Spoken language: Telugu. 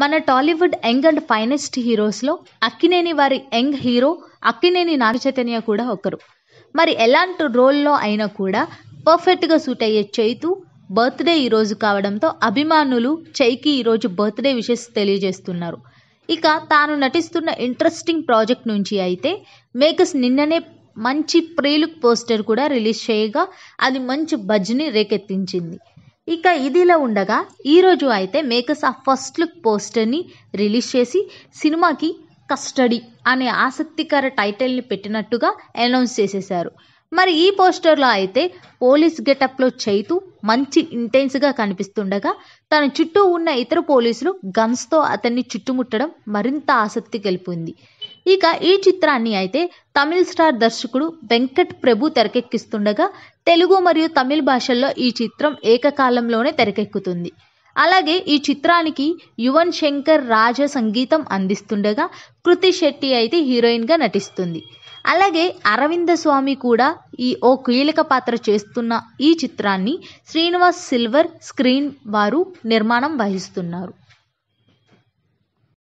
మన టాలీవుడ్ యంగ్ అండ్ ఫైనెస్ట్ హీరోస్లో అక్కినేని వారి యంగ్ హీరో అక్కినేని నాగచైతన్య కూడా ఒకరు మరి ఎలాంటి రోల్లో అయినా కూడా పర్ఫెక్ట్గా సూట్ అయ్యే చైతు బర్త్డే ఈరోజు కావడంతో అభిమానులు చైకి ఈరోజు బర్త్డే విషెస్ తెలియజేస్తున్నారు ఇక తాను నటిస్తున్న ఇంట్రెస్టింగ్ ప్రాజెక్ట్ నుంచి అయితే మేకర్స్ నిన్ననే మంచి ప్రీలుక్ పోస్టర్ కూడా రిలీజ్ చేయగా అది మంచి బజ్ని రేకెత్తించింది ఇక ఇదిలా ఉండగా ఈరోజు అయితే మేకర్స్ ఆ ఫస్ట్ లుక్ పోస్టర్ని రిలీజ్ చేసి సినిమాకి కస్టడీ అనే ఆసక్తికర టైటిల్ని పెట్టినట్టుగా అనౌన్స్ చేసేశారు మరి ఈ పోస్టర్లో అయితే పోలీస్ గెటప్లో చైతు మంచి ఇంటెన్స్గా కనిపిస్తుండగా తన చుట్టూ ఉన్న ఇతర పోలీసులు గన్స్తో అతన్ని చుట్టుముట్టడం మరింత ఆసక్తి కలిపింది ఇక ఈ చిత్రాన్ని అయితే తమిళ స్టార్ దర్శకుడు వెంకట్ ప్రభు తెరకెక్కిస్తుండగా తెలుగు మరియు తమిళ్ భాషల్లో ఈ చిత్రం ఏకకాలంలోనే తెరకెక్కుతుంది అలాగే ఈ చిత్రానికి యువన్ శంకర్ రాజ సంగీతం అందిస్తుండగా కృతి శెట్టి అయితే హీరోయిన్గా నటిస్తుంది అలాగే అరవింద స్వామి కూడా ఈ ఓ కీలక పాత్ర చేస్తున్న ఈ చిత్రాన్ని శ్రీనివాస్ సిల్వర్ స్క్రీన్ వారు నిర్మాణం వహిస్తున్నారు